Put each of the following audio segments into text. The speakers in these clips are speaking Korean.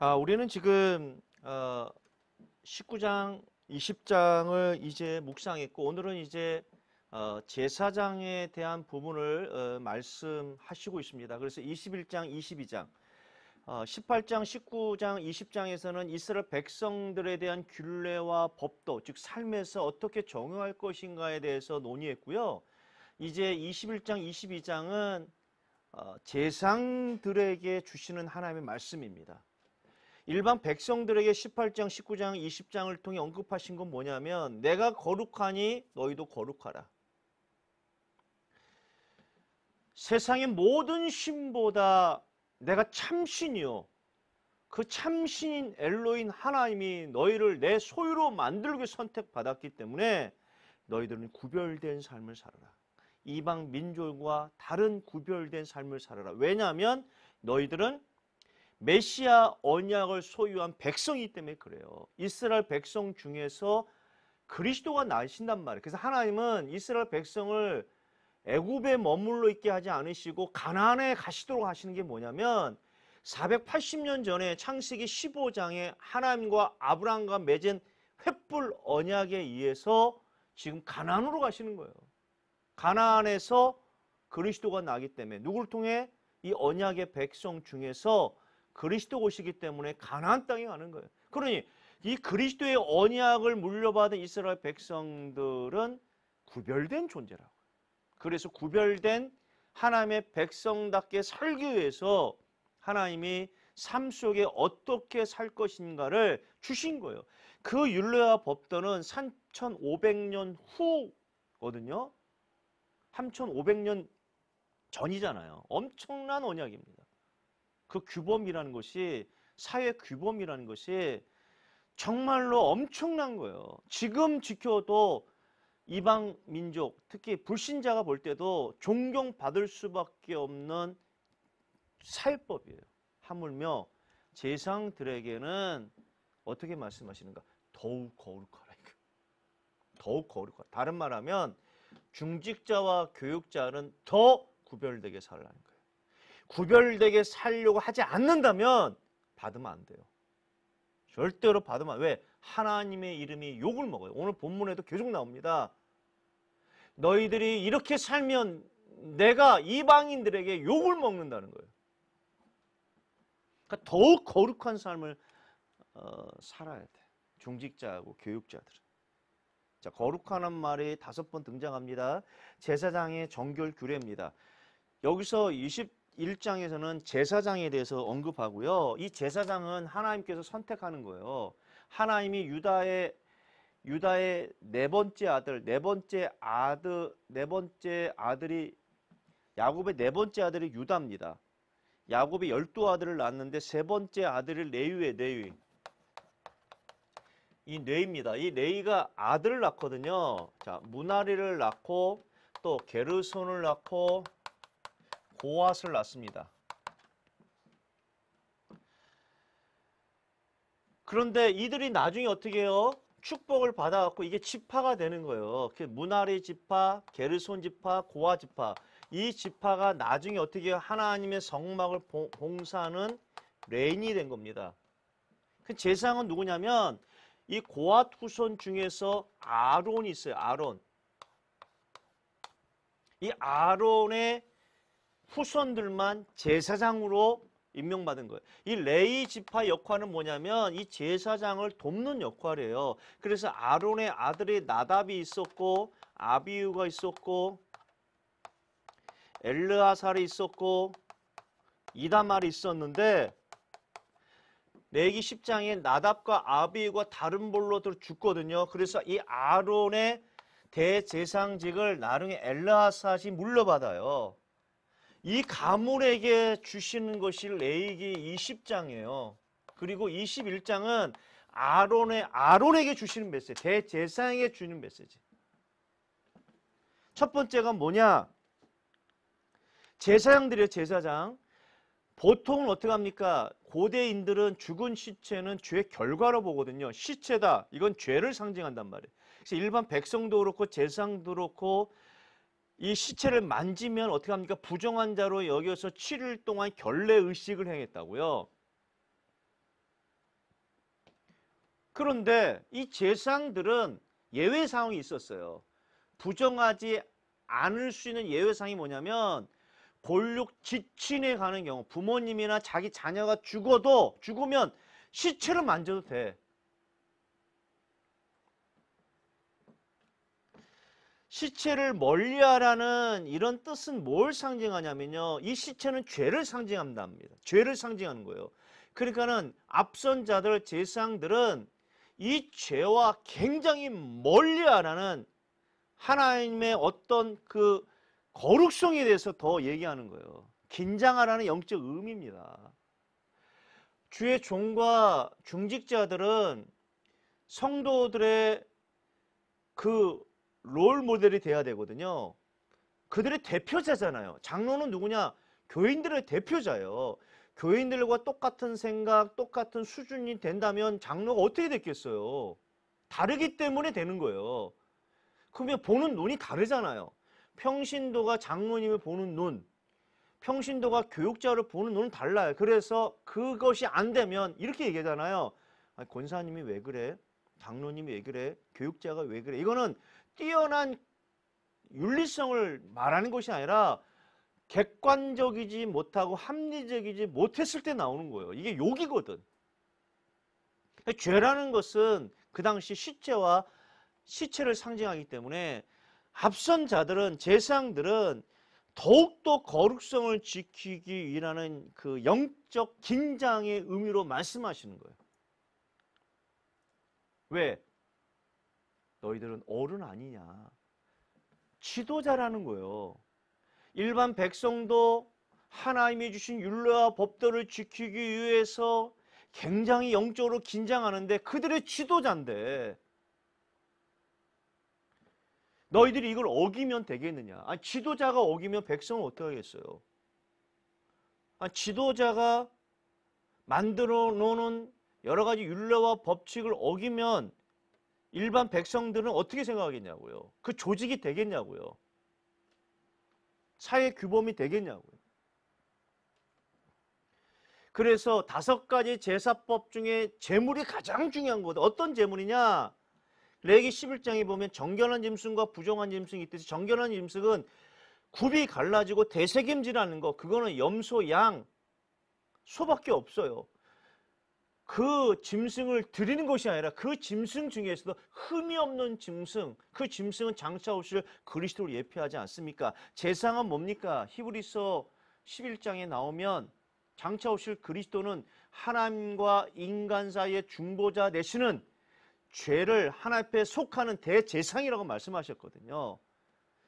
아, 우리는 지금 어, 19장, 20장을 이제 묵상했고 오늘은 이제 어, 제사장에 대한 부분을 어, 말씀하시고 있습니다. 그래서 21장, 22장, 어, 18장, 19장, 20장에서는 이스라엘 백성들에 대한 균례와 법도, 즉 삶에서 어떻게 정의할 것인가에 대해서 논의했고요. 이제 21장, 22장은 어, 제상들에게 주시는 하나님의 말씀입니다. 일반 백성들에게 18장, 19장, 20장을 통해 언급하신 건 뭐냐면 내가 거룩하니 너희도 거룩하라. 세상의 모든 신보다 내가 참신이요. 그 참신인 엘로인 하나님이 너희를 내 소유로 만들기 선택받았기 때문에 너희들은 구별된 삶을 살아라. 이방 민족과 다른 구별된 삶을 살아라. 왜냐하면 너희들은 메시아 언약을 소유한 백성이기 때문에 그래요. 이스라엘 백성 중에서 그리스도가 나신단 말이에요. 그래서 하나님은 이스라엘 백성을 애굽에 머물러 있게 하지 않으시고 가나안에 가시도록 하시는 게 뭐냐면 480년 전에 창세기 15장에 하나님과 아브라함과 맺은 횃불 언약에 의해서 지금 가나안으로 가시는 거예요. 가나안에서 그리스도가 나기 때문에 누구를 통해 이 언약의 백성 중에서 그리스도고시기 때문에 가나안 땅에 가는 거예요. 그러니 이 그리스도의 언약을 물려받은 이스라엘 백성들은 구별된 존재라고. 그래서 구별된 하나님의 백성답게 살기 위해서 하나님이 삶 속에 어떻게 살 것인가를 주신 거예요. 그 율례와 법도는 3,500년 후거든요. 3,500년 전이잖아요. 엄청난 언약입니다. 그 규범이라는 것이 사회 규범이라는 것이 정말로 엄청난 거예요. 지금 지켜도 이방 민족, 특히 불신자가 볼 때도 존경받을 수밖에 없는 사회법이에요. 하물며 재상들에게는 어떻게 말씀하시는가? 더욱 거룩하라. 더욱 거룩하라. 다른 말하면 중직자와 교육자는 더 구별되게 살라는 거예요. 구별되게 살려고 하지 않는다면 받으면 안 돼요. 절대로 받으면 안 왜? 하나님의 이름이 욕을 먹어요. 오늘 본문에도 계속 나옵니다. 너희들이 이렇게 살면 내가 이방인들에게 욕을 먹는다는 거예요. 그러니까 더욱 거룩한 삶을 어, 살아야 돼. 중직자하고 교육자들은. 자, 거룩하는 말이 다섯 번 등장합니다. 제사장의 정결 규례입니다. 여기서 1장에서는 제사장에 대해서 언급하고요. 이 제사장은 하나님께서 선택하는 거예요. 하나님이 유다의 유다의 네 번째 아들, 네 번째 아들, 네 번째 아들이 야곱의 네 번째 아들이 유다입니다. 야곱이 열두 아들을 낳았는데 세 번째 아들을 레위의 레위. 이 레이입니다. 이 레이가 아들을 낳거든요. 자, 문하리를 낳고 또 게르손을 낳고 고왓을 낳습니다. 그런데 이들이 나중에 어떻게 해요? 축복을 받아갖고 이게 지파가 되는 거예요. 그 문아리 지파, 게르손 지파, 고아 지파. 이 지파가 나중에 어떻게 하나님의 성막을 봉사하는 레인이 된 겁니다. 그 재상은 누구냐면 이 고앗 후손 중에서 아론이 있어요. 아론. 이 아론의 후손들만 제사장으로 임명받은 거예요. 이 레이 지파 역할은 뭐냐면 이 제사장을 돕는 역할이에요. 그래서 아론의 아들이 나답이 있었고 아비우가 있었고 엘르아살이 있었고 이다말이 있었는데 레기 10장에 나답과 아비우가 다른 볼로 죽거든요. 그래서 이 아론의 대제상직을 나중에 엘르아살이 물려받아요. 이 가물에게 주시는 것이 레이기 20장이에요. 그리고 21장은 아론의 아론에게 주시는 메시지, 대제사에게 주는 메시지. 첫 번째가 뭐냐? 제사장들이요, 제사장. 보통은 어떻게 합니까? 고대인들은 죽은 시체는 죄의 결과로 보거든요. 시체다. 이건 죄를 상징한단 말이에요. 그래서 일반 백성도 그렇고 제사장도 그렇고 이 시체를 만지면 어떻게 합니까? 부정한 자로 여겨서 7일 동안 결례 의식을 행했다고요. 그런데 이 재상들은 예외 사항이 있었어요. 부정하지 않을 수 있는 예외 사항이 뭐냐면 권력 지친에 가는 경우 부모님이나 자기 자녀가 죽어도 죽으면 시체를 만져도 돼. 시체를 멀리하라는 이런 뜻은 뭘 상징하냐면요. 이 시체는 죄를 상징한답니다. 죄를 상징하는 거예요. 그러니까는 앞선 자들 제사장들은 이 죄와 굉장히 멀리하라는 하나님의 어떤 그 거룩성에 대해서 더 얘기하는 거예요. 긴장하라는 영적 의미입니다. 주의 종과 중직자들은 성도들의 그롤 모델이 돼야 되거든요. 그들의 대표자잖아요. 장로는 누구냐? 교인들의 대표자예요. 교인들과 똑같은 생각, 똑같은 수준이 된다면 장로가 어떻게 됐겠어요? 다르기 때문에 되는 거예요. 그러면 보는 눈이 다르잖아요. 평신도가 장로님을 보는 눈, 평신도가 교육자를 보는 눈은 달라요. 그래서 그것이 안 되면 이렇게 얘기하잖아요. 아니, 권사님이 왜 그래? 장로님이 왜 그래? 교육자가 왜 그래? 이거는 뛰어난 윤리성을 말하는 것이 아니라 객관적이지 못하고 합리적이지 못했을 때 나오는 거예요. 이게 욕이거든. 그러니까 죄라는 것은 그 당시 시체와 시체를 상징하기 때문에 앞선 자들은 제사들은 더욱더 거룩성을 지키기 위라그 영적 긴장의 의미로 말씀하시는 거예요. 왜? 너희들은 어른 아니냐. 지도자라는 거예요. 일반 백성도 하나님이 주신 율례와 법도를 지키기 위해서 굉장히 영적으로 긴장하는데 그들의 지도자인데 너희들이 이걸 어기면 되겠느냐? 아, 지도자가 어기면 백성은 어떻게 하겠어요? 아, 지도자가 만들어 놓는 여러 가지 율례와 법칙을 어기면 일반 백성들은 어떻게 생각하겠냐고요. 그 조직이 되겠냐고요. 사회 규범이 되겠냐고요. 그래서 다섯 가지 제사법 중에 재물이 가장 중요한 거다. 어떤 재물이냐? 레기 11장에 보면 정결한 짐승과 부정한 짐승이 있듯이 정결한 짐승은 굽이 갈라지고 대세김질하는 거 그거는 염소, 양, 소밖에 없어요. 그 짐승을 드리는 것이 아니라 그 짐승 중에서도 흠이 없는 짐승, 그 짐승은 장차 오실 그리스도를 예표하지 않습니까? 재상은 뭡니까? 히브리서 11장에 나오면 장차 오실 그리스도는 하나님과 인간 사이의 중보자 내시는 죄를 하나 앞에 속하는 대재상이라고 말씀하셨거든요.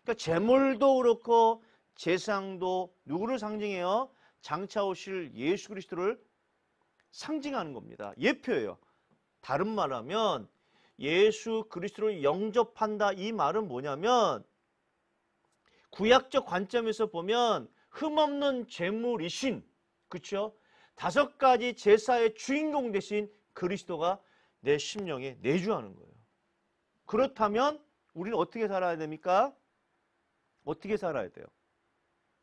그러니까 재물도 그렇고 재상도 누구를 상징해요? 장차 오실 예수 그리스도를 상징하는 겁니다. 예표예요. 다른 말 하면 예수 그리스도를 영접한다 이 말은 뭐냐면 구약적 관점에서 보면 흠없는 제물이신 그렇죠? 다섯 가지 제사의 주인공 대신 그리스도가 내 심령에 내주하는 거예요. 그렇다면 우리는 어떻게 살아야 됩니까? 어떻게 살아야 돼요?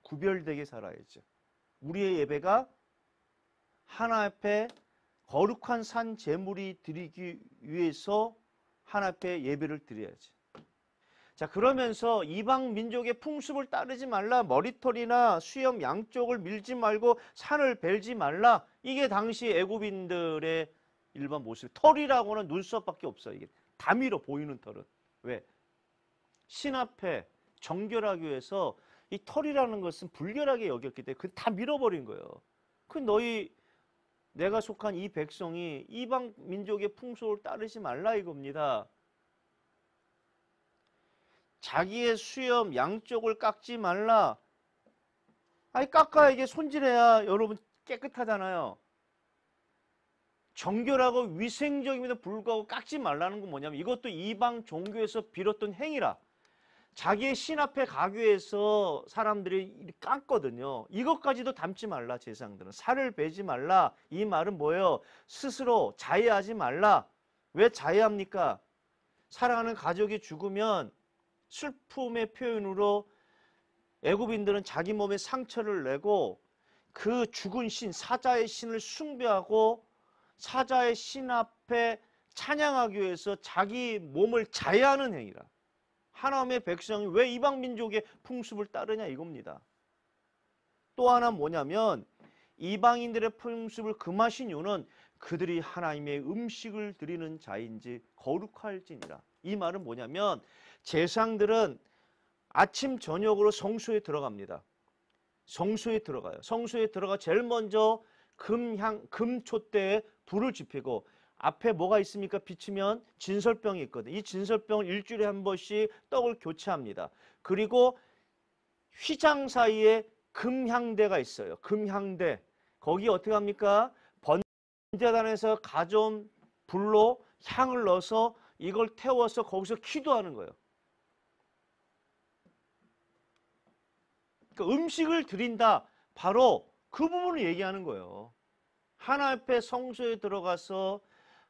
구별되게 살아야죠. 우리의 예배가 하나 앞에 거룩한 산 제물이 드리기 위해서 하나 앞에 예배를 드려야지. 자, 그러면서 이방 민족의 풍습을 따르지 말라. 머리털이나 수염 양쪽을 밀지 말고 산을 벨지 말라. 이게 당시 애굽인들의 일반 모습. 털이라고는 눈썹밖에 없어. 이게 다 밀어 보이는 털은. 왜? 신 앞에 정결하기 위해서 이 털이라는 것은 불결하게 여겼기 때문에 그 다 밀어버린 거예요. 그 너희 내가 속한 이 백성이 이방 민족의 풍속을 따르지 말라 이겁니다. 자기의 수염 양쪽을 깎지 말라. 아니 깎아 이게 손질해야 여러분 깨끗하잖아요. 정결하고 위생적임에도 불구하고 깎지 말라는 건 뭐냐면 이것도 이방 종교에서 비롯된 행위라. 자기의 신 앞에 가기 위해서 사람들이 깠거든요. 이것까지도 담지 말라 제사들은 살을 베지 말라. 이 말은 뭐예요? 스스로 자해하지 말라. 왜 자해합니까? 사랑하는 가족이 죽으면 슬픔의 표현으로 애굽인들은 자기 몸에 상처를 내고 그 죽은 신 사자의 신을 숭배하고 사자의 신 앞에 찬양하기 위해서 자기 몸을 자해하는 행위라. 하나님의 백성이 왜 이방 민족의 풍습을 따르냐 이겁니다. 또 하나 뭐냐면 이방인들의 풍습을 금하신 이유는 그들이 하나님의 음식을 드리는 자인지 거룩할지니라. 이 말은 뭐냐면 제상들은 아침 저녁으로 성소에 들어갑니다. 성소에 들어가요. 성소에 들어가 제일 먼저 금향 금초대에 불을 지피고 앞에 뭐가 있습니까? 비치면 진설병이 있거든. 이 진설병 일주일에 한 번씩 떡을 교체합니다. 그리고 휘장 사이에 금향대가 있어요. 금향대. 거기 어떻게 합니까? 번제단에서 가져온 불로 향을 넣어서 이걸 태워서 거기서 기도하는 거예요. 그러니까 음식을 드린다. 바로 그 부분을 얘기하는 거예요. 하나 앞에 성소에 들어가서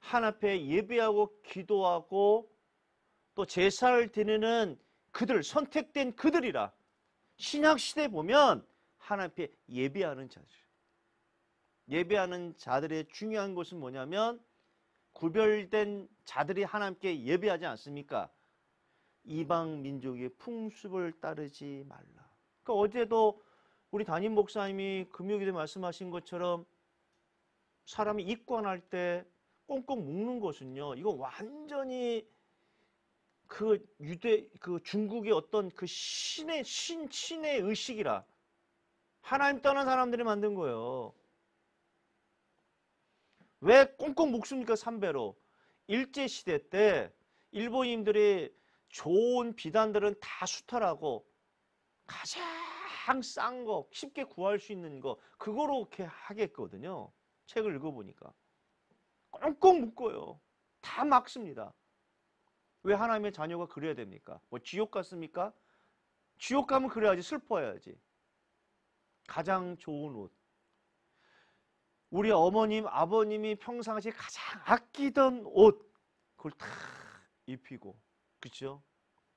한 앞에 예배하고 기도하고 또 제사를 드리는 그들 선택된 그들이라 신약 시대 에 보면 하나님께 예배하는 자들. 예배하는 자들의 중요한 것은 뭐냐면 구별된 자들이 하나님께 예배하지 않습니까? 이방 민족의 풍습을 따르지 말라. 그러니까 어제도 우리 담임 목사님이 금요일에 말씀하신 것처럼 사람이 입관할 때 꽁꽁 묶는 것은요. 이거 완전히 그 유대 그 중국의 어떤 그 신의 신 신의 의식이라 하나님 떠난 사람들이 만든 거예요. 왜 꽁꽁 묶습니까삼배로 일제 시대 때 일본인들이 좋은 비단들은 다 수탈하고 가장 싼 거, 쉽게 구할 수 있는 거 그거로 이렇게 하겠거든요. 책을 읽어 보니까. 꽁꽁 묶어요. 다 막습니다. 왜 하나님의 자녀가 그래야 됩니까? 뭐 지옥 같습니까? 지옥 가면 그래야지 슬퍼야지. 해 가장 좋은 옷. 우리 어머님, 아버님이 평상시에 가장 아끼던 옷. 그걸 다 입히고. 그죠?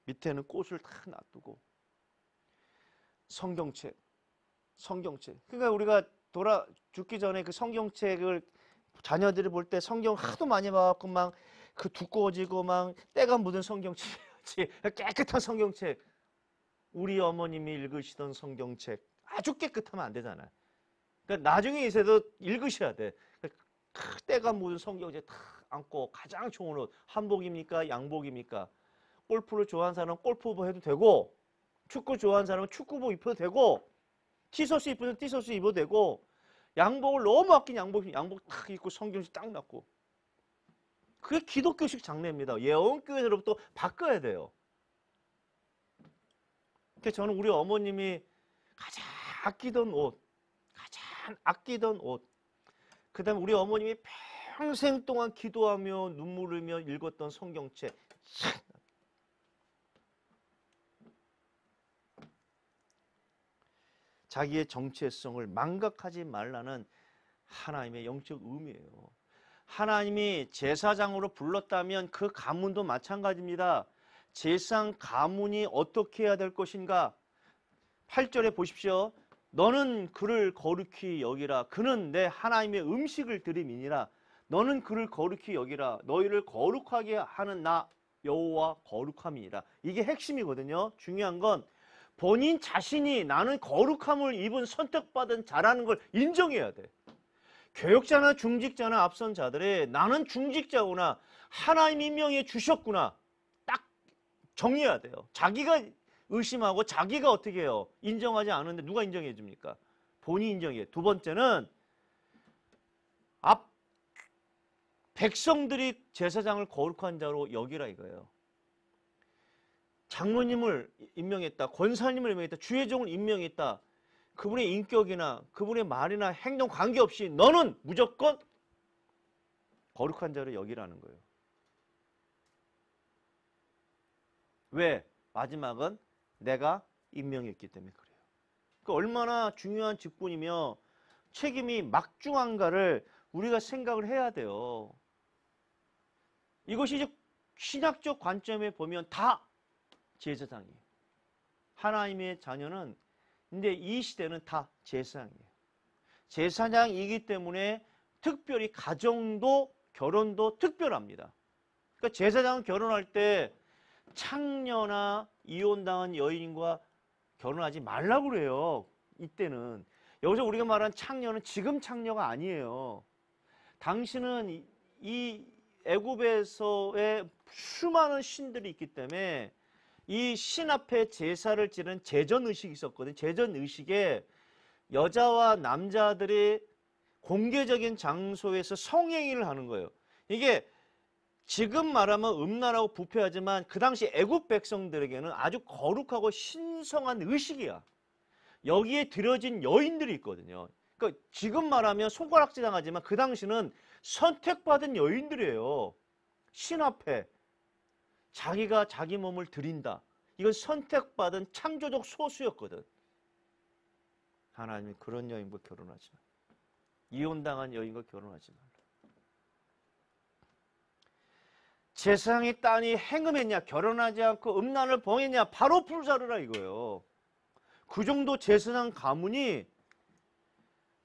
밑에는 꽃을 다 놔두고. 성경책. 성경책. 그러니까 우리가 돌아 죽기 전에 그 성경책을 자녀들이 볼 때 성경 하도 많이 봐갖고 막 그 두꺼워지고 막 때가 묻은 성경책 깨끗한 성경책 우리 어머님이 읽으시던 성경책 아주 깨끗하면 안 되잖아요. 그러니까 나중에 있어도 읽으셔야 돼. 그 때가 묻은 성경책 다 안고 가장 좋은 옷 한복입니까 양복입니까? 골프를 좋아하는 사람은 골프복 해도 되고 축구 좋아하는 사람은 축구복 입혀도 되고 티셔츠 입으면 티셔츠 입어도 되고 양복을 너무 아낀 양복, 양복 탁 입고 성경식 딱 났고. 그게 기독교식 장례입니다. 예언교회로부터 바꿔야 돼요. 저는 우리 어머님이 가장 아끼던 옷, 가장 아끼던 옷, 그 다음에 우리 어머님이 평생 동안 기도하며 눈물 흘며 읽었던 성경책, 자기의 정체성을 망각하지 말라는 하나님의 영적 의미예요. 하나님이 제사장으로 불렀다면 그 가문도 마찬가지입니다. 제상 가문이 어떻게 해야 될 것인가? 8절에 보십시오. 너는 그를 거룩히 여기라. 그는 내 하나님의 음식을 드림이니라. 너는 그를 거룩히 여기라. 너희를 거룩하게 하는 나 여호와 거룩함이라. 이게 핵심이거든요. 중요한 건 본인 자신이 나는 거룩함을 입은 선택받은 자라는 걸 인정해야 돼. 교역자나 중직자나 앞선 자들의 나는 중직자구나. 하나님 임명에 주셨구나. 딱 정해야 돼요. 자기가 의심하고 자기가 어떻게 해요? 인정하지 않은데 누가 인정해 줍니까? 본인 인정해. 두 번째는 앞 백성들이 제사장을 거룩한 자로 여기라 이거예요. 장로님을 임명했다, 권사님을 임명했다, 주회종을 임명했다. 그분의 인격이나 그분의 말이나 행동 관계없이 너는 무조건 거룩한 자를 여기라는 거예요. 왜? 마지막은 내가 임명했기 때문에 그래요. 그 얼마나 중요한 직분이며 책임이 막중한가를 우리가 생각을 해야 돼요. 이것이 이제 신학적 관점에 보면 다 제사장이에요. 하나님의 자녀는 근데 이 시대는 다 제사장이에요. 제사장이기 때문에 특별히 가정도 결혼도 특별합니다. 그러니까 제사장은 결혼할 때 창녀나 이혼당한 여인과 결혼하지 말라고 그래요. 이때는. 여기서 우리가 말한 창녀는 지금 창녀가 아니에요. 당신은 이 애굽에서의 수많은 신들이 있기 때문에 이신 앞에 제사를 지는 제전 의식이 있었거든요. 제전 의식에 여자와 남자들이 공개적인 장소에서 성행위를 하는 거예요. 이게 지금 말하면 음란하고 부패하지만 그 당시 애국 백성들에게는 아주 거룩하고 신성한 의식이야. 여기에 들여진 여인들이 있거든요. 그러니까 지금 말하면 손가락질 당하지만 그 당시는 선택받은 여인들이에요. 신 앞에. 자기가 자기 몸을 드린다. 이건 선택받은 창조적 소수였거든. 하나님이 그런 여인과 결혼하지 마. 이혼당한 여인과 결혼하지 말라. 재상의 딸이 행음했냐, 결혼하지 않고 음란을 범했냐, 바로 불사르라 이거예요. 그 정도 재선한 가문이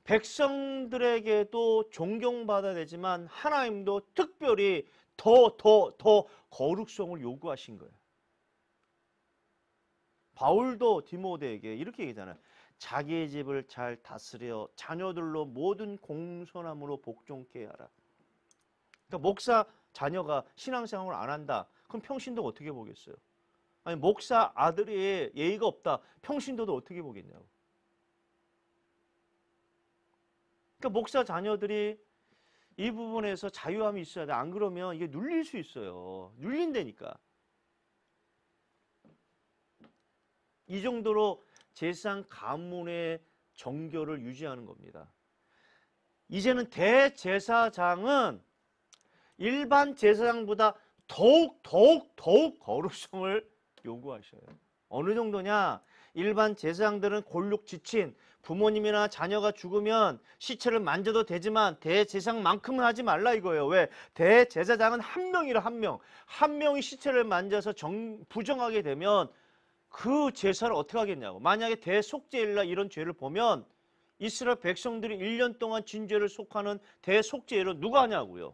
백성들에게도 존경받아야 되지만 하나님도 특별히 더, 더, 더 거룩성을 요구하신 거예요. 바울도 디모데에게 이렇게 얘기잖아요. 자기의 집을 잘 다스려 자녀들로 모든 공손함으로 복종케 하라. 그러니까 목사 자녀가 신앙생활을 안 한다. 그럼 평신도 어떻게 보겠어요? 아니 목사 아들이 예의가 없다. 평신도도 어떻게 보겠냐고. 그러니까 목사 자녀들이 이 부분에서 자유함이 있어야 돼. 안 그러면 이게 눌릴 수 있어요. 눌린다니까. 이 정도로 재상 가문의 정결을 유지하는 겁니다. 이제는 대제사장은 일반 제사장보다 더욱 더욱 더욱 거룩성을 요구하셔요. 어느 정도냐? 일반 제사장들은 골육 지친 부모님이나 자녀가 죽으면 시체를 만져도 되지만 대제사장만큼은 하지 말라 이거예요. 왜? 대제사장은 한 명이라 한 명. 한 명이 시체를 만져서 정, 부정하게 되면 그 제사를 어떻게 하겠냐고. 만약에 대속죄일라 이런 죄를 보면 이스라엘 백성들이 1년 동안 진죄를 속하는 대속죄일은 누가 하냐고요.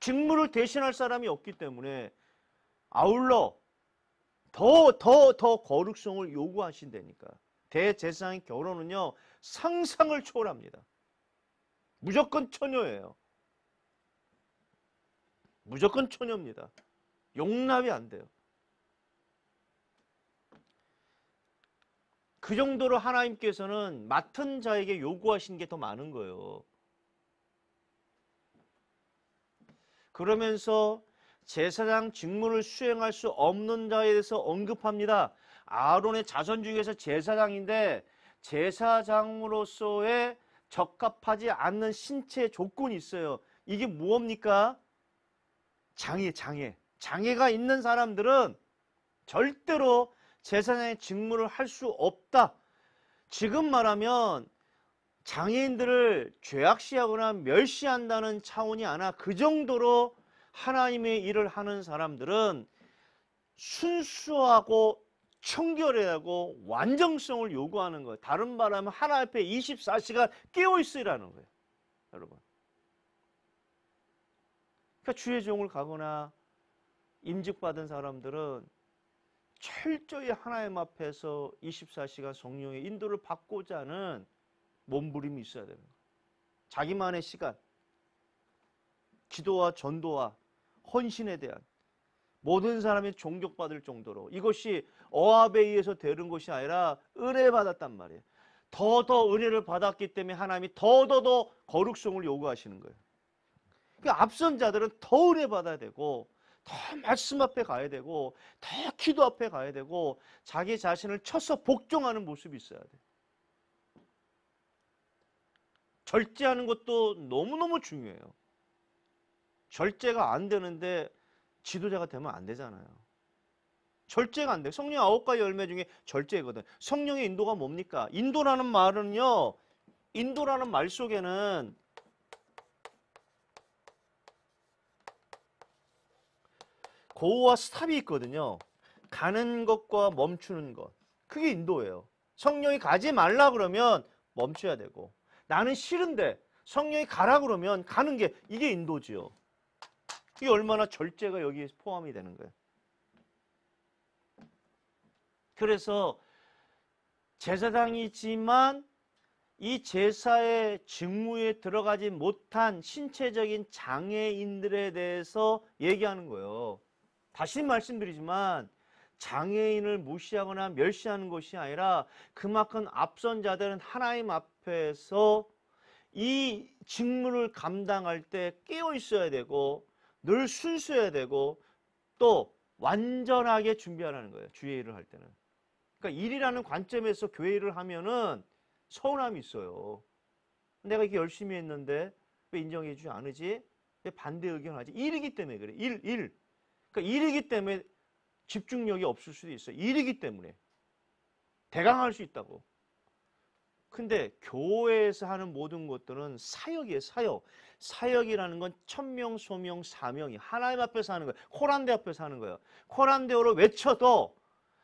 직무를 대신할 사람이 없기 때문에 아울러 더, 더, 더 거룩성을 요구하신다니까. 대제사장의 결혼은요, 상상을 초월합니다. 무조건 처녀예요. 무조건 처녀입니다. 용납이 안 돼요. 그 정도로 하나님께서는 맡은 자에게 요구하신 게 더 많은 거예요. 그러면서 제사장 직무를 수행할 수 없는 자에 대해서 언급합니다. 아론의 자손 중에서 제사장인데 제사장으로서의 적합하지 않는 신체 조건이 있어요. 이게 무엇입니까? 장애, 장애. 장애가 있는 사람들은 절대로 제사장의 직무를 할 수 없다. 지금 말하면 장애인들을 죄악시하거나 멸시한다는 차원이 아니라 그 정도로 하나님의 일을 하는 사람들은 순수하고 청결해하고 완정성을 요구하는 거예요. 다른 말하면 하나 앞에 24시간 깨어 있으라는 거예요. 여러분. 그러니까 주의 종을 가거나 임직받은 사람들은 철저히 하나님 앞에서 24시간 성령의 인도를 받고자 하는 몸부림이 있어야 되는 거예요. 자기만의 시간, 기도와 전도와 헌신에 대한 모든 사람이 종경받을 정도로 이것이 어압에 의해서 되는 것이 아니라 은혜 받았단 말이에요. 더더 은혜를 받았기 때문에 하나님이 더더더 거룩성을 요구하시는 거예요. 그러니까 앞선 자들은 더 은혜 받아야 되고 더 말씀 앞에 가야 되고 더 기도 앞에 가야 되고 자기 자신을 쳐서 복종하는 모습이 있어야 돼. 절제하는 것도 너무너무 중요해요. 절제가 안 되는데 지도자가 되면 안 되잖아요. 절제가 안 돼. 성령 아홉 가지 열매 중에 절제거든. 성령의 인도가 뭡니까? 인도라는 말은요. 인도라는 말 속에는 고와 스탑이 있거든요. 가는 것과 멈추는 것. 그게 인도예요. 성령이 가지 말라 그러면 멈춰야 되고 나는 싫은데 성령이 가라 그러면 가는 게 이게 인도지요. 이게 얼마나 절제가 여기에 포함이 되는 거예요. 그래서 제사장이지만 이 제사의 직무에 들어가지 못한 신체적인 장애인들에 대해서 얘기하는 거예요. 다시 말씀드리지만 장애인을 무시하거나 멸시하는 것이 아니라 그만큼 앞선 자들은 하나님 앞에서 이 직무를 감당할 때 깨어 있어야 되고 늘 순수해야 되고 또 완전하게 준비하라는 거예요. 주의 일을 할 때는. 그러니까 일이라는 관점에서 교회 일을 하면은 서운함이 있어요. 내가 이렇게 열심히 했는데 왜 인정해 주지 않으지? 왜 반대 의견하지? 을 일이기 때문에 그래. 일, 일. 그러니까 일이기 때문에 집중력이 없을 수도 있어요. 일이기 때문에. 대강할 수 있다고. 근데 교회에서 하는 모든 것들은 사역이에요, 사역. 사역이라는 건 천명, 소명, 사명이 하나님 앞에서 하는 거예요. 코란대 앞에서 하는 거예요. 코란대어로 외쳐도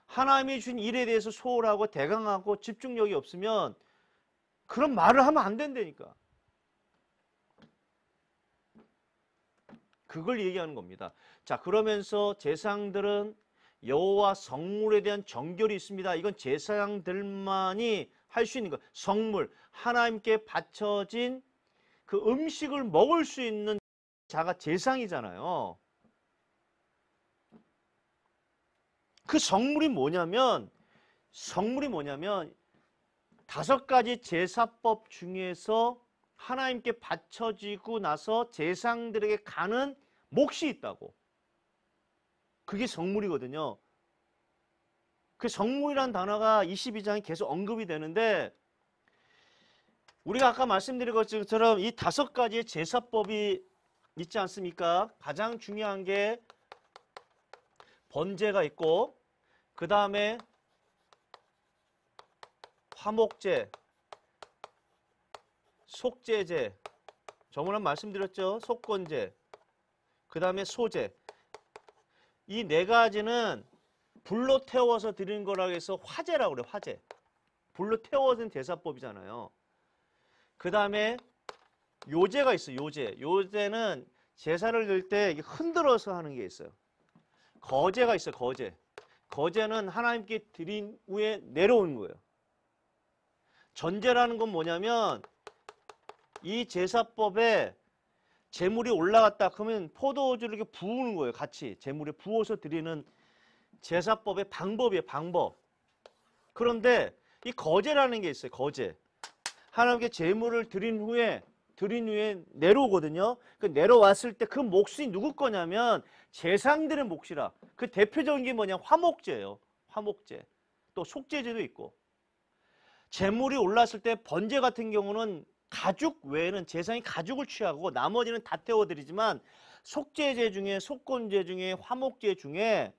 하나님이 준 일에 대해서 소홀하고 대강하고 집중력이 없으면 그런 말을 하면 안 된다니까. 그걸 얘기하는 겁니다. 자, 그러면서 제사들은 여호와 성물에 대한 정결이 있습니다. 이건 제사들만이 할수 있는 것, 성물, 하나님께 바쳐진 그 음식을 먹을 수 있는 자가 제상이잖아요. 그 성물이 뭐냐면 성물이 뭐냐면 다섯 가지 제사법 중에서 하나님께 바쳐지고 나서 제상들에게 가는 몫이 있다고. 그게 성물이거든요. 그 정물이란 단어가 22장에 계속 언급이 되는데 우리가 아까 말씀드린 것처럼 이 다섯 가지의 제사법이 있지 않습니까? 가장 중요한 게 번제가 있고 그 다음에 화목제, 속제제, 저번에 말씀드렸죠? 속건제, 그 다음에 소제. 이 네 가지는 불로 태워서 드리는 거라고 해서 화재라고 그래 요 화재. 불로 태워진 제사법이잖아요. 그 다음에 요제가 있어요. 요제. 요제는 제사를 들때 흔들어서 하는 게 있어요. 거제가 있어요. 거제. 거제는 하나님께 드린 후에 내려오는 거예요. 전제라는 건 뭐냐면 이 제사법에 재물이 올라갔다 그러면 포도주를 이렇게 부으는 거예요. 같이 재물에 부어서 드리는 제사법의 방법이에요. 방법. 그런데 이 거제라는 게 있어요. 거제. 하나님께 제물을 드린 후에 드린 후에 내려오거든요. 그 내려왔을 때 그 몫이 누구 거냐면 재상들의 몫이라. 그 대표적인 게 뭐냐? 화목제예요. 화목제. 또 속제제도 있고. 재물이 올랐을 때 번제 같은 경우는 가죽 외에는 재상이 가죽을 취하고 나머지는 다 태워드리지만 속제제 중에 속건제 중에 화목제 중에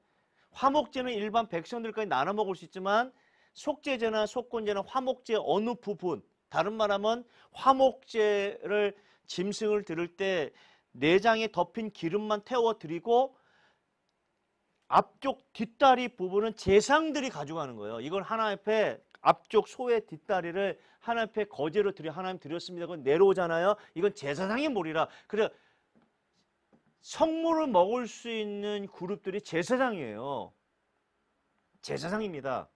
화목제는 일반 백성들까지 나눠 먹을 수 있지만 속죄제나 속건제는 화목제 어느 부분 다른 말하면 화목제를 짐승을 들을 때 내장에 덮인 기름만 태워 드리고 앞쪽 뒷다리 부분은 재상들이 가져가는 거예요. 이걸 하나님 앞에 앞쪽 소의 뒷다리를 하나님 앞에 거제로 드려 하나님 드렸습니다. 그건 내려오잖아요. 이건 제사상의 몰이라. 그래 성물을 먹을 수 있는 그룹들이 제사장이에요. 제사장입니다.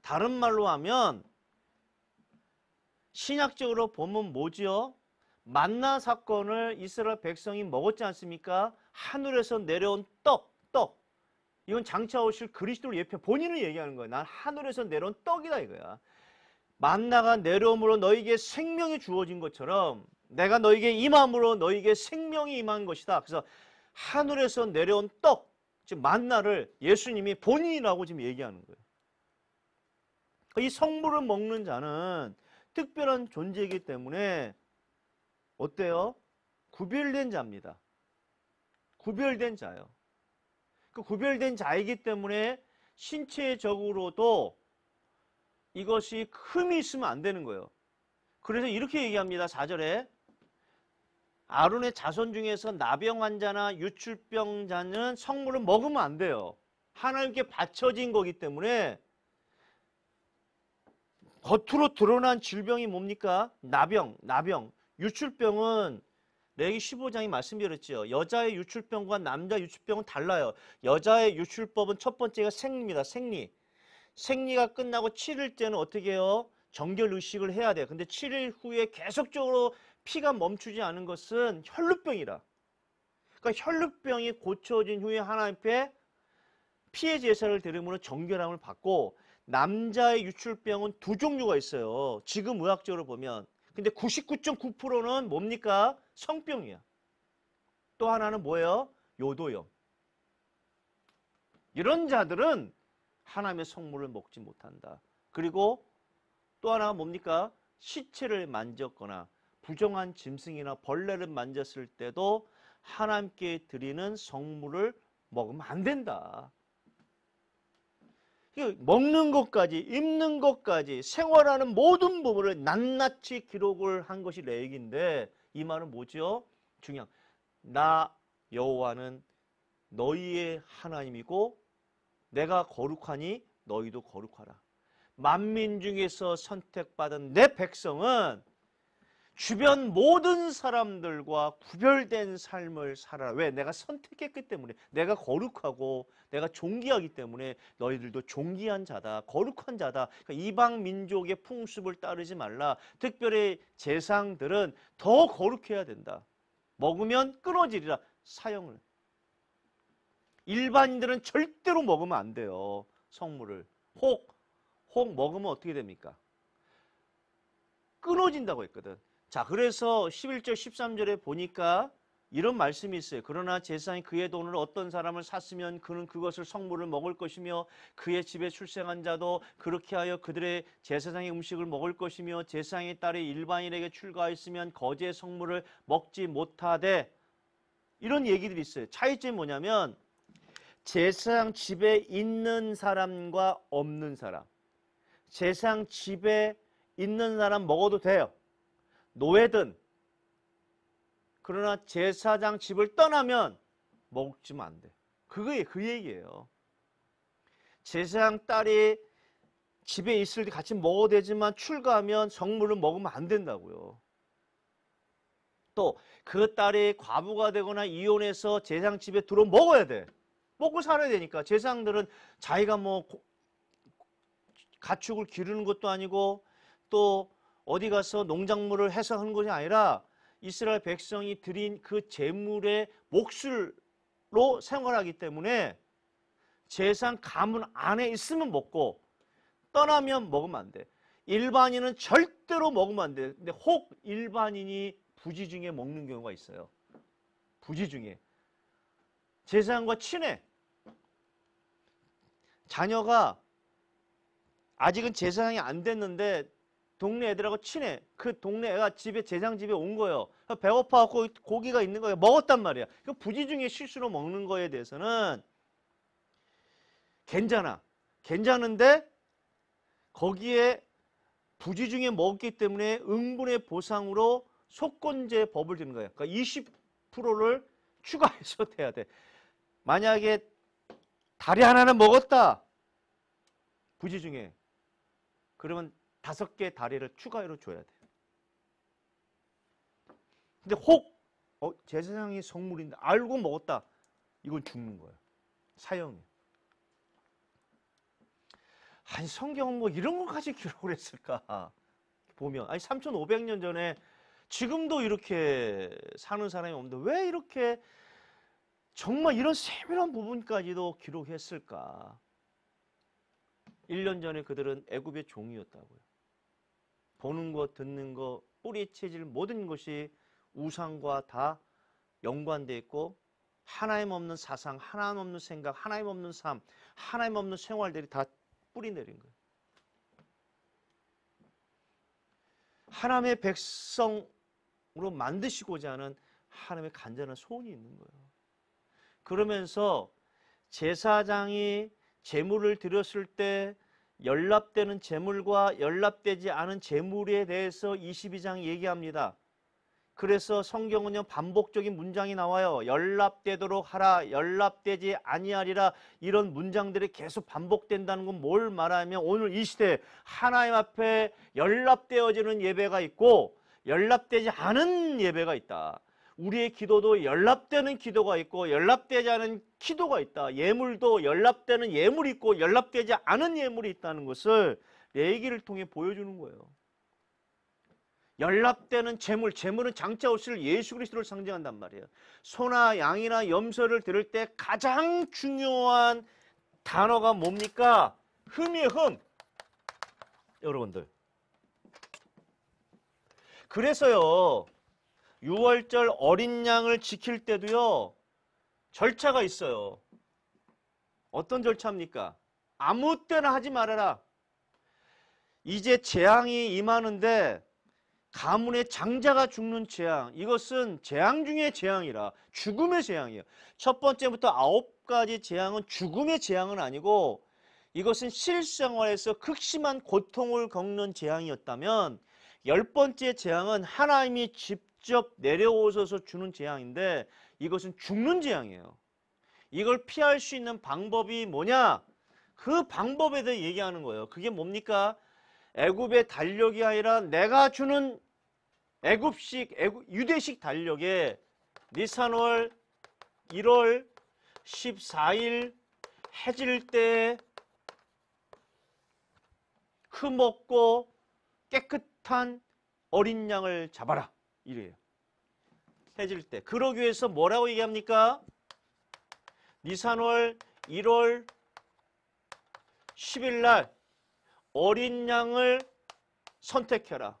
다른 말로 하면 신약적으로 보면 뭐지요? 만나 사건을 이스라엘 백성이 먹었지 않습니까? 하늘에서 내려온 떡, 떡. 이건 장차 오실 그리스도를 예표 본인을 얘기하는 거예요. 난 하늘에서 내려온 떡이다 이거야. 만나가 내려옴으로 너에게 생명이 주어진 것처럼 내가 너에게 임함으로 너에게 생명이 임한 것이다. 그래서 하늘에서 내려온 떡, 즉 만나를 예수님이 본인이라고 지금 얘기하는 거예요. 그러니까 이 성물을 먹는 자는 특별한 존재이기 때문에 어때요? 구별된 자입니다. 구별된 자예요. 그 구별된 자이기 때문에 신체적으로도 이것이 흠이 있으면 안 되는 거예요. 그래서 이렇게 얘기합니다. 4절에 아론의 자손 중에서 나병 환자나 유출병 자는 성물을 먹으면 안 돼요. 하나님께 바쳐진 거기 때문에 겉으로 드러난 질병이 뭡니까? 나병, 나병. 유출병은 레기 15장이 말씀드렸죠 여자의 유출병과 남자 유출병은 달라요. 여자의 유출법은 첫 번째가 생리입니다. 생리. 생리가 끝나고 7일 때는 어떻게 해요? 정결 의식을 해야 돼요. 근데 7일 후에 계속적으로 피가 멈추지 않은 것은 혈루병이라. 그러니까 혈루병이 고쳐진 후에 하나님께 피해 제사를 드림으로 정결함을 받고 남자의 유출병은 두 종류가 있어요. 지금 의학적으로 보면. 근데 99.9%는 뭡니까? 성병이야. 또 하나는 뭐예요? 요도염. 이런 자들은 하나님의 성물을 먹지 못한다. 그리고 또 하나가 뭡니까? 시체를 만졌거나 부정한 짐승이나 벌레를 만졌을 때도 하나님께 드리는 성물을 먹으면 안 된다. 먹는 것까지 입는 것까지 생활하는 모든 부분을 낱낱이 기록을 한 것이 레익인데 이 말은 뭐죠? 중요한 나 여호와는 너희의 하나님이고 내가 거룩하니 너희도 거룩하라. 만민 중에서 선택받은 내 백성은 주변 모든 사람들과 구별된 삶을 살아 왜? 내가 선택했기 때문에. 내가 거룩하고 내가 종기하기 때문에 너희들도 종기한 자다. 거룩한 자다. 그러니까 이방 민족의 풍습을 따르지 말라. 특별히 재상들은 더 거룩해야 된다. 먹으면 끊어지리라. 사형을. 일반인들은 절대로 먹으면 안 돼요. 성물을. 혹, 혹 먹으면 어떻게 됩니까? 끊어진다고 했거든. 자, 그래서 11절 13절에 보니까 이런 말씀이 있어요. 그러나 제사장이 그의 돈으로 어떤 사람을 샀으면 그는 그것을 성물을 먹을 것이며 그의 집에 출생한 자도 그렇게 하여 그들의 제사장의 음식을 먹을 것이며 제사장의 딸이 일반인에게 출가했으면 거제 성물을 먹지 못하되 이런 얘기들이 있어요. 차이점이 뭐냐면 제사장 집에 있는 사람과 없는 사람. 제사장 집에 있는 사람 먹어도 돼요. 노예든 그러나 제사장 집을 떠나면 먹지면 안 돼. 그게 그 얘기예요. 제사장 딸이 집에 있을 때 같이 먹어도 되지만 출가하면 정물을 먹으면 안 된다고요. 또 그 딸이 과부가 되거나 이혼해서 제사장 집에 들어 먹어야 돼. 먹고 살아야 되니까 제사장들은 자기가 뭐 가축을 기르는 것도 아니고 또 어디 가서 농작물을 해석하는 것이 아니라 이스라엘 백성이 드린 그재물의 몫으로 생활하기 때문에 재산 가문 안에 있으면 먹고 떠나면 먹으면 안 돼. 일반인은 절대로 먹으면 안 돼. 근데 혹 일반인이 부지 중에 먹는 경우가 있어요. 부지 중에. 재산과 친해. 자녀가 아직은 재산이 안 됐는데 동네 애들하고 친해. 그 동네 애가 집에 재장 집에 온 거예요. 배고파갖고 고기가 있는 거예요. 먹었단 말이야. 그 부지중에 실수로 먹는 거에 대해서는 괜찮아. 괜찮은데 거기에 부지중에 먹기 때문에 응분의 보상으로 속건제 법을 드는 거예요. 그러니까 20%를 추가해서 돼야 돼. 만약에 다리 하나는 먹었다. 부지중에. 그러면 다섯 개 다리를 추가로 줘야 돼요. 근데 혹 어, 제사장이 성물인데 알고 먹었다. 이건 죽는 거예요. 사형이 아니 성경은 뭐 이런 것까지 기록을 했을까 보면 아니 3500년 전에 지금도 이렇게 사는 사람이 없는데 왜 이렇게 정말 이런 세밀한 부분까지도 기록했을까 1년 전에 그들은 애굽의 종이었다고요 보는 것, 듣는 것, 뿌리체질 모든 것이 우상과 다 연관되어 있고 하나님 없는 사상, 하나님 없는 생각, 하나님 없는 삶, 하나님 없는 생활들이 다 뿌리 내린 거예요. 하나님의 백성으로 만드시고자 하는 하나님의 간절한 소원이 있는 거예요. 그러면서 제사장이 제물을 드렸을 때 연락되는 재물과 연락되지 않은 재물에 대해서 22장 얘기합니다. 그래서 성경은요 반복적인 문장이 나와요. 연락되도록 하라, 연락되지 아니하리라 이런 문장들이 계속 반복된다는 건 뭘 말하면 오늘 이 시대 하나님 앞에 연락되어지는 예배가 있고 연락되지 않은 예배가 있다. 우리의 기도도 연락되는 기도가 있고 연락되지 않은 기도가 있다. 예물도 연락되는 예물이 있고 연락되지 않은 예물이 있다는 것을 내 얘기를 통해 보여주는 거예요. 연락되는 재물, 재물은 장차 오실 예수 그리스도를 상징한단 말이에요. 소나 양이나 염소를 들을 때 가장 중요한 단어가 뭡니까? 흠이에요, 흠. 여러분들. 그래서요, 6월절 어린 양을 지킬 때도요. 절차가 있어요. 어떤 절차입니까? 아무 때나 하지 말아라. 이제 재앙이 임하는데 가문의 장자가 죽는 재앙. 이것은 재앙 중의 재앙이라 죽음의 재앙이에요. 첫 번째부터 아홉 가지 재앙은 죽음의 재앙은 아니고 이것은 실생활에서 극심한 고통을 겪는 재앙이었다면 열 번째 재앙은 하나님이 집 직접 내려오셔서 주는 재앙인데 이것은 죽는 재앙이에요. 이걸 피할 수 있는 방법이 뭐냐? 그 방법에 대해 얘기하는 거예요. 그게 뭡니까? 애굽의 달력이 아니라 내가 주는 애굽식 애굽, 유대식 달력에 니산월 1월 14일 해질 때흠먹고 그 깨끗한 어린 양을 잡아라. 이래요. 해질 때. 그러기 위해서 뭐라고 얘기합니까? 니산월 1월 10일 날 어린 양을 선택해라.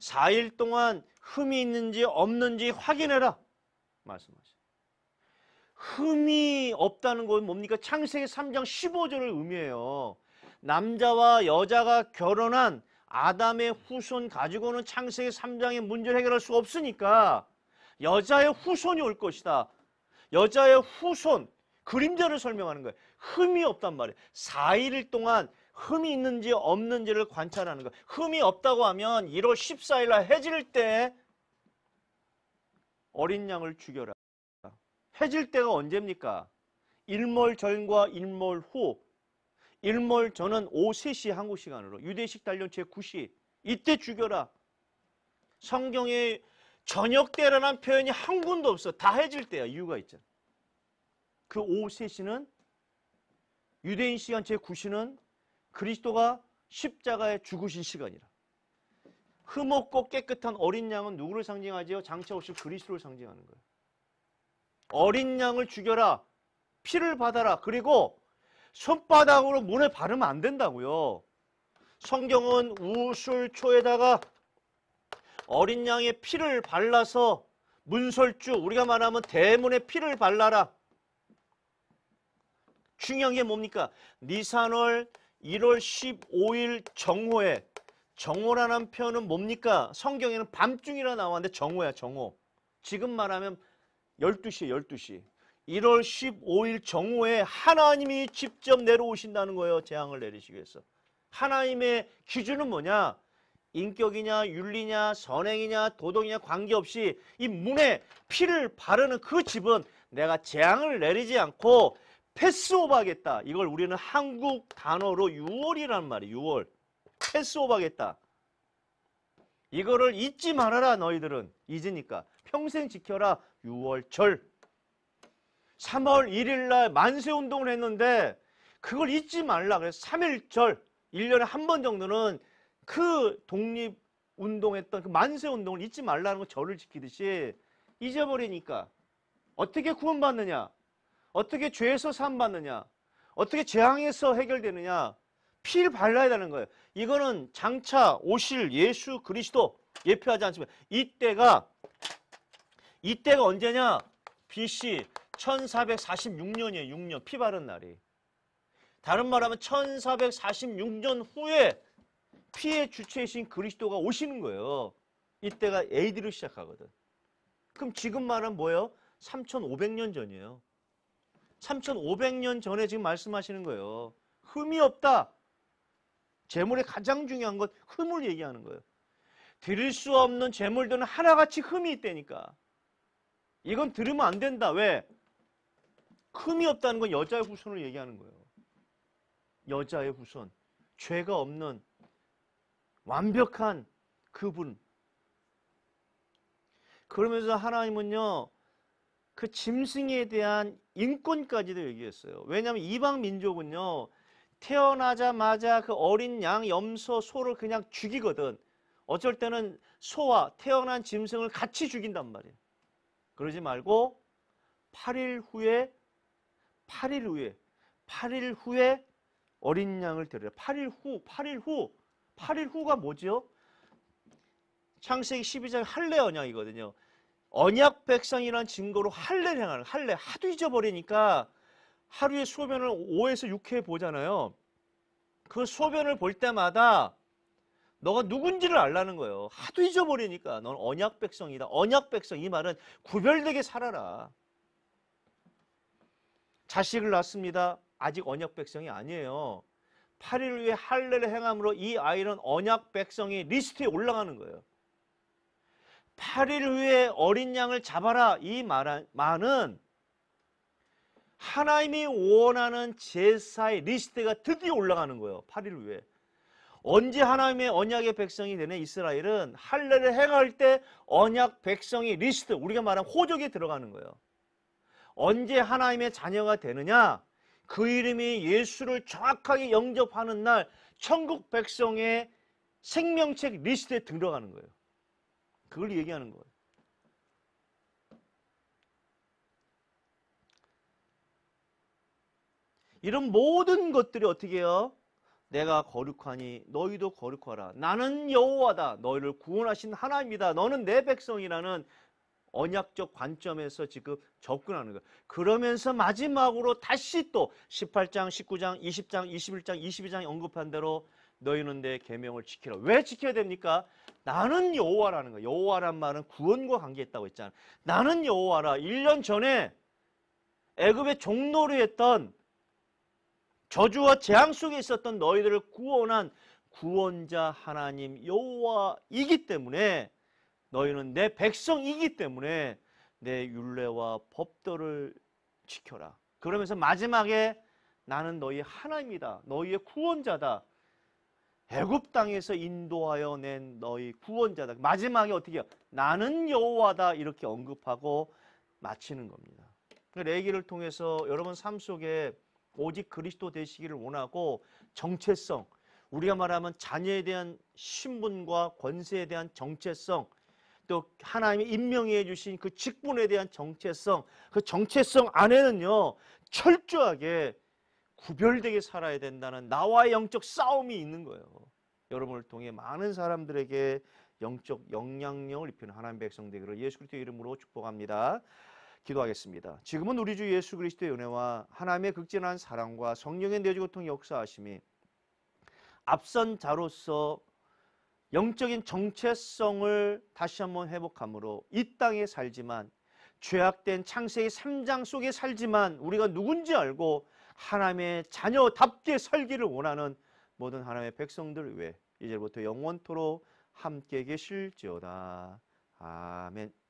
4일 동안 흠이 있는지 없는지 확인해라. 말씀하세요. 흠이 없다는 건 뭡니까? 창세기 3장 15절을 의미해요. 남자와 여자가 결혼한 아담의 후손 가지고는 창세기 3장의 문제를 해결할 수 없으니까 여자의 후손이 올 것이다. 여자의 후손, 그림자를 설명하는 거예요. 흠이 없단 말이에요. 4일 동안 흠이 있는지 없는지를 관찰하는 거예요. 흠이 없다고 하면 1월 14일 날 해질 때 어린 양을 죽여라. 해질 때가 언제입니까? 일몰 전과 일몰 후 일몰 저는 오후 3시 한국 시간으로 유대식 단련 제9시 이때 죽여라. 성경에 저녁 때라는 표현이 한 군도 없어. 다 해질 때야. 이유가 있잖아. 그 오후 3시는 유대인 시간 제9시는 그리스도가 십자가에 죽으신 시간이라. 흠없고 깨끗한 어린 양은 누구를 상징하지요? 장차 없이 그리스도를 상징하는 거예요. 어린 양을 죽여라. 피를 받아라. 그리고 손바닥으로 문에 바르면 안 된다고요. 성경은 우술초에다가 어린 양의 피를 발라서 문설주 우리가 말하면 대문의 피를 발라라. 중요한 게 뭡니까? 니산월 1월 15일 정호에정호라는 표현은 뭡니까? 성경에는 밤중이라 나왔는데 정호야정호 지금 말하면 12시에 12시. 1월 15일 정오에 하나님이 직접 내려오신다는 거예요. 재앙을 내리시기 위해서. 하나님의 기준은 뭐냐? 인격이냐 윤리냐 선행이냐 도덕이냐 관계없이 이 문에 피를 바르는 그 집은 내가 재앙을 내리지 않고 패스오버하겠다. 이걸 우리는 한국 단어로 6월이란 말이에요. 6월. 패스오버하겠다. 이거를 잊지 말아라 너희들은. 잊으니까. 평생 지켜라 6월절. 3월 1일 날 만세 운동을 했는데 그걸 잊지 말라 그래서 3일절 1년에 한 번 정도는 그 독립 운동했던 그 만세 운동을 잊지 말라는 거 절을 지키듯이 잊어버리니까 어떻게 구원받느냐 어떻게 죄에서 삶받느냐 어떻게 재앙에서 해결되느냐 피를 발라야 되는 거예요 이거는 장차 오실 예수 그리스도 예표하지 않지만 이때가 이때가 언제냐 BC 1446년이에요. 6년. 피 바른 날이. 다른 말하면 1446년 후에 피의 주체이신 그리스도가 오시는 거예요. 이때가 에이드를 시작하거든. 그럼 지금 말은 뭐예요? 3500년 전이에요. 3500년 전에 지금 말씀하시는 거예요. 흠이 없다. 재물의 가장 중요한 건 흠을 얘기하는 거예요. 들을 수 없는 재물들은 하나같이 흠이 있다니까. 이건 들으면 안 된다. 왜? 흠이 없다는 건 여자의 후손을 얘기하는 거예요. 여자의 후손. 죄가 없는 완벽한 그분. 그러면서 하나님은요, 그 짐승에 대한 인권까지도 얘기했어요. 왜냐하면 이방 민족은요, 태어나자마자 그 어린 양, 염소, 소를 그냥 죽이거든. 어쩔 때는 소와 태어난 짐승을 같이 죽인단 말이에요. 그러지 말고 8일 후에 8일 후에 8일 후에 어린 양을 데려라. 8일 후, 8일 후, 8일 후가 뭐죠 창세기 12장 할례 언약이거든요. 언약 백성이라는 증거로 할례를 행하는 할례 하도 잊어버리니까 하루의 소변을 5에서 6회 보잖아요. 그 소변을 볼 때마다 너가 누군지를 알라는 거예요. 하도 잊어버리니까 넌 언약 백성이다. 언약 백성 이 말은 구별되게 살아라. 자식을 낳습니다. 아직 언약 백성이 아니에요. 8일 후에 할례를 행함으로 이 아이는 언약 백성이 리스트에 올라가는 거예요. 8일 후에 어린 양을 잡아라 이 말은 하나님이 원하는 제사의 리스트가 드디어 올라가는 거예요. 8일 후에. 언제 하나님의 언약의 백성이 되는 이스라엘은 할례를 행할 때 언약 백성이 리스트 우리가 말한 호적에 들어가는 거예요. 언제 하나님의 자녀가 되느냐? 그 이름이 예수를 정확하게 영접하는 날 천국 백성의 생명책 리스트에 들어가는 거예요. 그걸 얘기하는 거예요. 이런 모든 것들이 어떻게 해요? 내가 거룩하니 너희도 거룩하라. 나는 여호와다. 너희를 구원하신 하나입니다 너는 내 백성이라는 언약적 관점에서 지금 접근하는 거예요. 그러면서 마지막으로 다시 또 18장, 19장, 20장, 21장, 22장에 언급한 대로 너희는 내 계명을 지키라. 왜 지켜야 됩니까? 나는 여호와라는 거예요. 여호와란 말은 구원과 관계했다고 했잖아요. 나는 여호와라. 1년 전에 애굽의 종노를 했던 저주와 재앙 속에 있었던 너희들을 구원한 구원자 하나님 여호와이기 때문에 너희는 내 백성이기 때문에 내 율례와 법도를 지켜라. 그러면서 마지막에 나는 너희 하나입니다. 너희의 구원자다. 애굽 땅에서 인도하여 낸 너희 구원자다. 마지막에 어떻게 해요? 나는 여호와다 이렇게 언급하고 마치는 겁니다. 그러니까 레기를 통해서 여러분 삶 속에 오직 그리스도 되시기를 원하고 정체성 우리가 말하면 자녀에 대한 신분과 권세에 대한 정체성 또 하나님이 임명해 주신 그 직분에 대한 정체성, 그 정체성 안에는요, 철저하게 구별되게 살아야 된다는 나와의 영적 싸움이 있는 거예요. 여러분을 통해 많은 사람들에게 영적 영향력을 입히는 하나님 백성 되기를 예수 그리스도의 이름으로 축복합니다. 기도하겠습니다. 지금은 우리 주 예수 그리스도의 은혜와 하나님의 극진한 사랑과 성령의 내주 고통 역사하심이 앞선 자로서 영적인 정체성을 다시 한번 회복함으로 이 땅에 살지만 죄악된 창세의 3장 속에 살지만 우리가 누군지 알고 하나님의 자녀답게 살기를 원하는 모든 하나님의 백성들 위해 이제부터 영원토록 함께 계실지어다. 아멘.